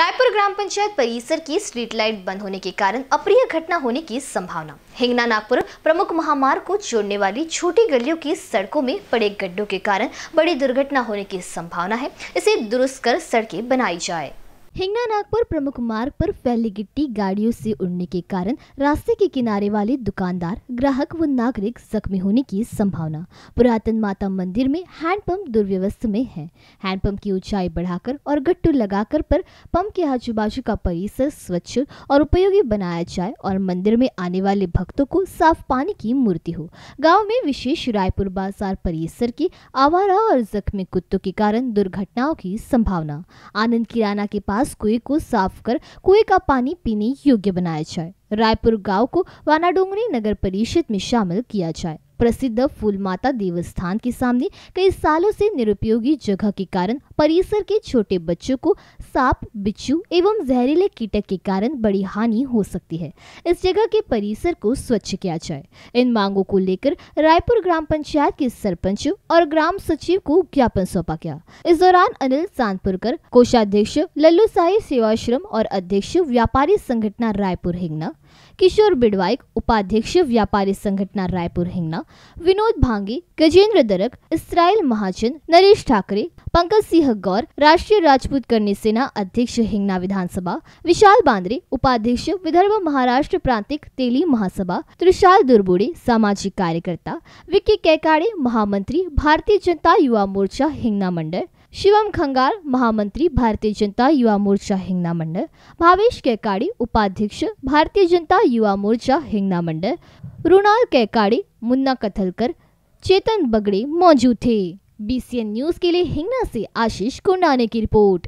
रायपुर ग्राम पंचायत परिसर की street light बंद होने के कारण अप्रिय घटना होने की संभावना हिंगना नागपुर प्रमुख महामार्ग को जोड़ने वाली छोटी गलियों की सड़कों में पड़े गड्ढों के कारण बड़ी दुर्घटना होने की संभावना है इसे दुरुस्त कर सड़कें बनाई जाए हिंगना नागपुर प्रमुख मार्ग पर फैली गिट्टी गाड़ियों से उड़ने के कारण रास्ते के किनारे वाले दुकानदार ग्राहक व नागरिक जख्मी होने की संभावना पुरातन माता मंदिर में हैंडपंप दुर्व्यवस्था में है हैंडपंप की ऊंचाई बढ़ाकर और गट्टू लगाकर पर पंप के आजू बाजू का परिसर स्वच्छ और उपयोगी बनाया जाए और मंदिर में आने वाले भक्तों को साफ पानी की मूर्ति हो गाँव में विशेष रायपुर बाजार परिसर की आवारा और जख्मी कुत्तों के कारण दुर्घटनाओं की संभावना आनंद किराना के पास पास कुएं को साफ कर कुएं का पानी पीने योग्य बनाया जाए रायपुर गांव को वानाडोंगरी नगर परिषद में शामिल किया जाए प्रसिद्ध फूलमाता देवस्थान के सामने कई सालों से निरुपयोगी जगह के कारण परिसर के छोटे बच्चों को सांप बिच्छू एवं जहरीले कीटक के कारण बड़ी हानि हो सकती है इस जगह के परिसर को स्वच्छ किया जाए इन मांगों को लेकर रायपुर ग्राम पंचायत के सरपंच और ग्राम सचिव को ज्ञापन सौंपा गया इस दौरान अनिल चांदपुरकर कोषाध्यक्ष लल्लू साई सेवाश्रम और अध्यक्ष व्यापारी संगठना रायपुर हिंगना किशोर बिडवाइक उपाध्यक्ष व्यापारी संगठना रायपुर हिंगना विनोद भांगी गजेंद्र दरक इसराइल महाजन नरेश ठाकरे पंकज सिंह गौर राष्ट्रीय राजपूत करनी सेना अध्यक्ष हिंगना विधानसभा विशाल बांद्रे उपाध्यक्ष विदर्भ महाराष्ट्र प्रांतिक तेली महासभा त्रिशाल दुर्बुड़े सामाजिक कार्यकर्ता विक्की कैकाड़े महामंत्री भारतीय जनता युवा मोर्चा हिंगना मंडल शिवम खंगार महामंत्री भारतीय जनता युवा मोर्चा हिंगना मंडल भावेश कैकाड़ी उपाध्यक्ष भारतीय जनता युवा मोर्चा हिंगना मंडल रुणाल कैकाड़ी मुन्ना कथलकर चेतन बगड़े मौजूद थे बीसीएन न्यूज के लिए हिंगना से आशीष कुंडाने की रिपोर्ट